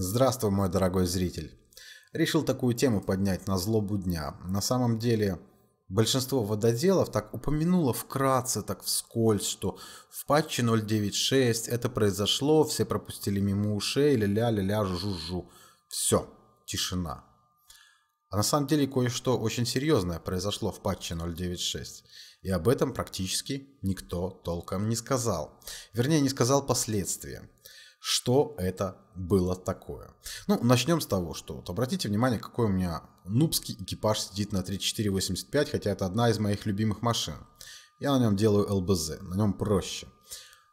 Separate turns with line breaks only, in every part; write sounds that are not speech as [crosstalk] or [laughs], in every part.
Здравствуй, мой дорогой зритель. Решил такую тему поднять на злобу дня. На самом деле, большинство вододелов так упомянуло вкратце, так вскользь, что в патче 0.9.6 это произошло, все пропустили мимо ушей, ля-ля-ля-ля, жужжу. Все, тишина. А на самом деле кое-что очень серьезное произошло в патче 0.9.6. И об этом практически никто толком не сказал. Вернее, не сказал последствия что это было такое. Ну, начнем с того, что вот обратите внимание, какой у меня нубский экипаж сидит на 3485, хотя это одна из моих любимых машин. Я на нем делаю ЛБЗ, на нем проще.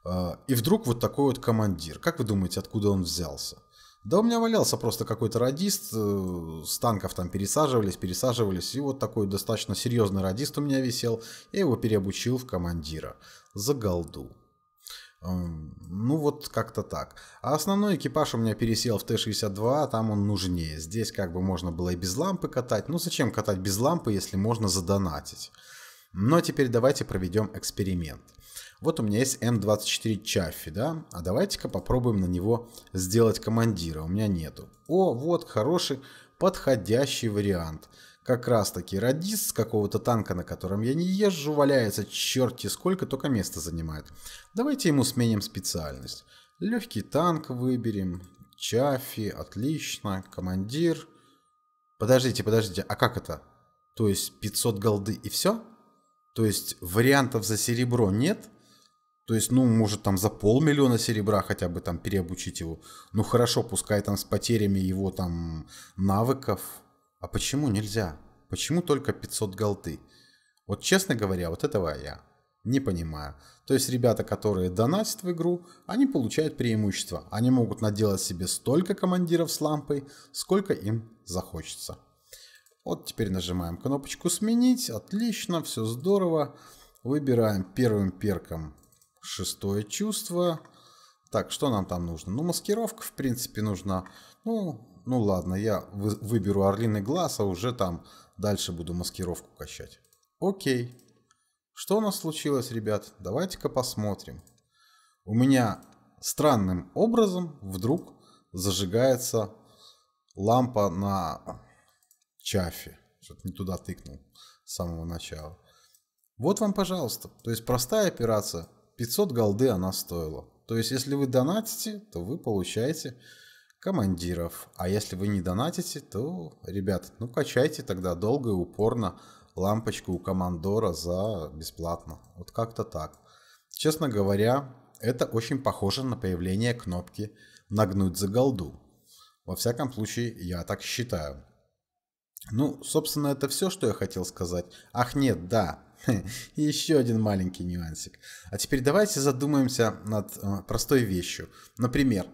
А, и вдруг вот такой вот командир. Как вы думаете, откуда он взялся? Да у меня валялся просто какой-то радист, э, с танков там пересаживались, пересаживались, и вот такой достаточно серьезный радист у меня висел, я его переобучил в командира. За голду. Эм, ну вот как-то так. А основной экипаж у меня пересел в Т-62, там он нужнее. Здесь как бы можно было и без лампы катать. Ну зачем катать без лампы, если можно задонатить? Но теперь давайте проведем эксперимент. Вот у меня есть М24 Чаффи, да? А давайте-ка попробуем на него сделать командира. У меня нету. О, вот хороший подходящий вариант. Как раз таки радист с какого-то танка, на котором я не езжу, валяется черти сколько только места занимает. Давайте ему сменим специальность. Легкий танк выберем. Чафи, отлично. Командир. Подождите, подождите, а как это? То есть 500 голды и все? То есть вариантов за серебро нет? То есть, ну, может там за полмиллиона серебра хотя бы там переобучить его. Ну хорошо, пускай там с потерями его там навыков а почему нельзя? Почему только 500 голды? Вот честно говоря, вот этого я не понимаю. То есть ребята, которые донатят в игру, они получают преимущество. Они могут наделать себе столько командиров с лампой, сколько им захочется. Вот теперь нажимаем кнопочку «Сменить». Отлично, все здорово. Выбираем первым перком шестое чувство. Так, что нам там нужно? Ну, маскировка, в принципе, нужна. Ну, ну ладно, я вы, выберу орлиный глаз, а уже там дальше буду маскировку качать. Окей. Что у нас случилось, ребят? Давайте-ка посмотрим. У меня странным образом вдруг зажигается лампа на чафе. Что-то не туда тыкнул с самого начала. Вот вам, пожалуйста. То есть простая операция. 500 голды она стоила. То есть если вы донатите, то вы получаете командиров. А если вы не донатите, то, ребят, ну качайте тогда долго и упорно лампочку у командора за бесплатно. Вот как-то так. Честно говоря, это очень похоже на появление кнопки «Нагнуть за голду». Во всяком случае, я так считаю. Ну, собственно, это все, что я хотел сказать. Ах нет, да, [laughs] еще один маленький нюансик. А теперь давайте задумаемся над э, простой вещью. Например,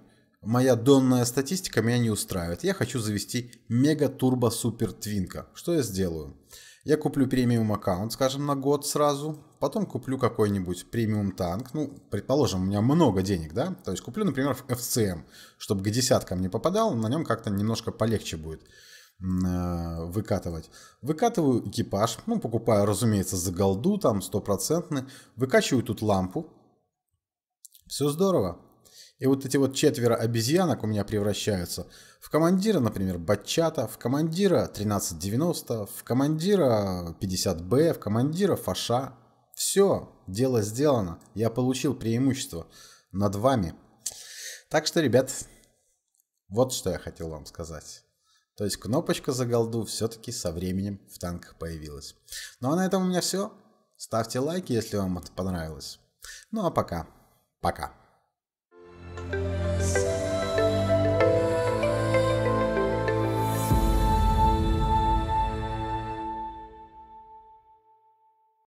моя донная статистика меня не устраивает. Я хочу завести мега турбо супер твинка. Что я сделаю? Я куплю премиум аккаунт, скажем, на год сразу. Потом куплю какой-нибудь премиум танк. Ну, предположим, у меня много денег, да? То есть куплю, например, в FCM, чтобы к десяткам не попадал. На нем как-то немножко полегче будет э, выкатывать. Выкатываю экипаж, ну, покупаю, разумеется, за голду, там, стопроцентный. Выкачиваю тут лампу. Все здорово. И вот эти вот четверо обезьянок у меня превращаются в командира, например, Батчата, в командира 1390, в командира 50Б, в командира Фаша. Все, дело сделано. Я получил преимущество над вами. Так что, ребят, вот что я хотел вам сказать. То есть кнопочка за голду все-таки со временем в танках появилась. Ну а на этом у меня все. Ставьте лайки, если вам это понравилось. Ну а пока. Пока.